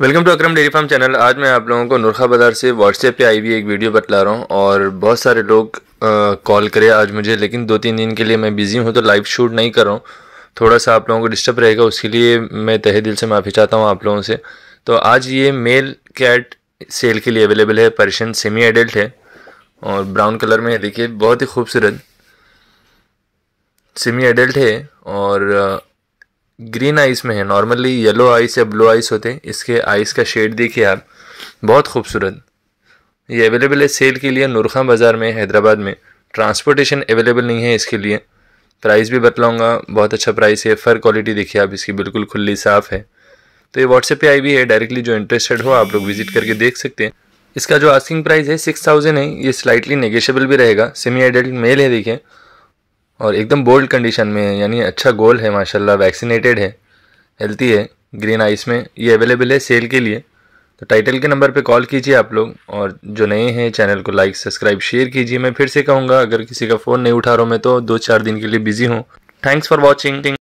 welcome to Akram dairy farm channel आज मैं आप लोगों को नुरखा बाज़ार से व्हाट्सएप पे आई हुई एक वीडियो बतला रहा हूँ और बहुत सारे लोग कॉल करे आज मुझे लेकिन दो तीन दिन के लिए मैं बिज़ी हूँ तो लाइव शूट नहीं कर रहा हूँ थोड़ा सा आप लोगों को डिस्टर्ब रहेगा उसके लिए मैं तहे दिल से माफ़ी चाहता हूँ आप लोगों से तो आज ये मेल कैट सेल के लिए अवेलेबल है परेशन सेमी एडल्ट है और ब्राउन कलर में है देखिए बहुत ही खूबसूरत सेमी एडल्ट है और ग्रीन आइस में है नॉर्मली येलो आइस या ब्लू आइस होते हैं इसके आइस का शेड देखिए आप बहुत खूबसूरत ये अवेलेबल है सेल के लिए नूरखा बाज़ार में हैदराबाद में ट्रांसपोर्टेशन अवेलेबल नहीं है इसके लिए प्राइस भी बतलाऊँगा बहुत अच्छा प्राइस है फर क्वालिटी देखिए आप इसकी बिल्कुल खुली साफ़ है तो ये व्हाट्सएप पे आई भी है डायरेक्टली जो इंटरेस्टेड हो आप लोग विजिट करके देख सकते हैं इसका जो आस्किंग प्राइस है सिक्स थाउजेंड है ये स्लाइटली नेगेशियबल भी रहेगा सेमी एडल्ट मेल है देखिए और एकदम बोल्ड कंडीशन में है यानी अच्छा गोल है माशाल्लाह वैक्सीनेटेड है हेल्थी है ग्रीन आइस में ये अवेलेबल है सेल के लिए तो टाइटल के नंबर पे कॉल कीजिए आप लोग और जो नए हैं चैनल को लाइक सब्सक्राइब शेयर कीजिए मैं फिर से कहूँगा अगर किसी का फ़ोन नहीं उठा रहा हूँ मैं तो दो चार दिन के लिए बिजी हूँ थैंक्स फॉर वॉचिंग